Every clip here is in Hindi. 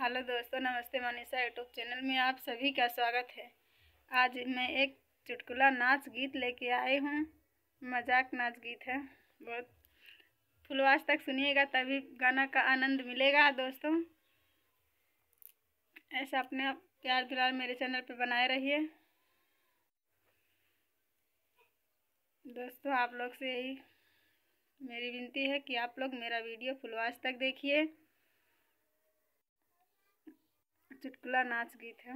हेलो दोस्तों नमस्ते मनीषा यूट्यूब चैनल में आप सभी का स्वागत है आज मैं एक चुटकुला नाच गीत लेके आए हूँ मजाक नाच गीत है बहुत फुलवास तक सुनिएगा तभी गाना का आनंद मिलेगा दोस्तों ऐसा अपने प्यार दुलार मेरे चैनल पे बनाए रहिए दोस्तों आप लोग से यही मेरी विनती है कि आप लोग मेरा वीडियो फुलवास तक देखिए चुटकुला नाच गीत है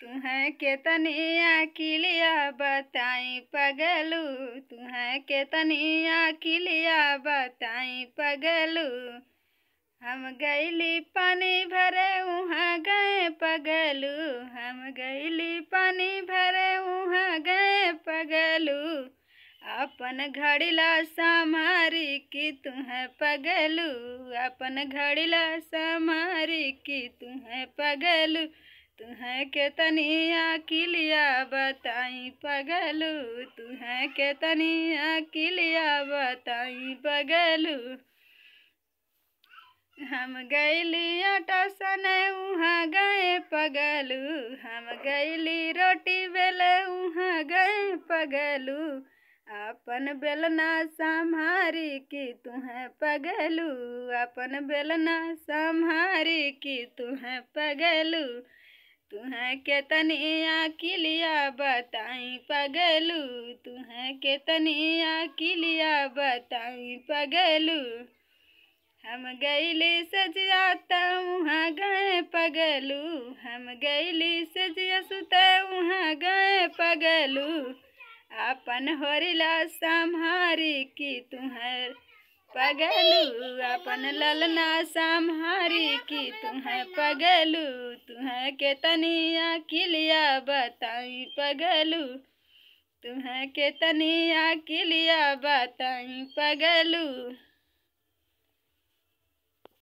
तुम्हें के तनिया किलिया बताई पगलू तुम्हें केतनिया तनिया किलिया बताई पगलू हम गैली पानी भरे वहाँ गए पगलू हम गैली पानी भरे वहाँ गए पगलू अपन घड़िला समारी की तुम्हें पगलू अपन घड़िला समारी की तुम्हें पगलू तुम्हें के तनिया किलिया बताई पगलू तुम्हें के तनिया किलिया बताई पगलू हम गैली टसन वहाँ गए पगलू हम गैली रोटी बेले वहाँ गए पगलू अपन बेलना संहारी की तुहें पगलू अपन बेलना संहारी की तुहें पगलू तुहें के तनिया किलिया बताई पगलू तुहें के तनिया किलिया बताई पगलू हम गैली सजिया तुहाँ तो गए पगलू हम गैली सजिया सुत वहाँ गए पगलू अपन होरिला संहारी की तुम्हार पगलू अपन ललना सम्हारी की तुम्हें पगलू तुम्हें के तनिया किलिया बताई पगलू तुम्हें के तनिया किलिया बताई पगलू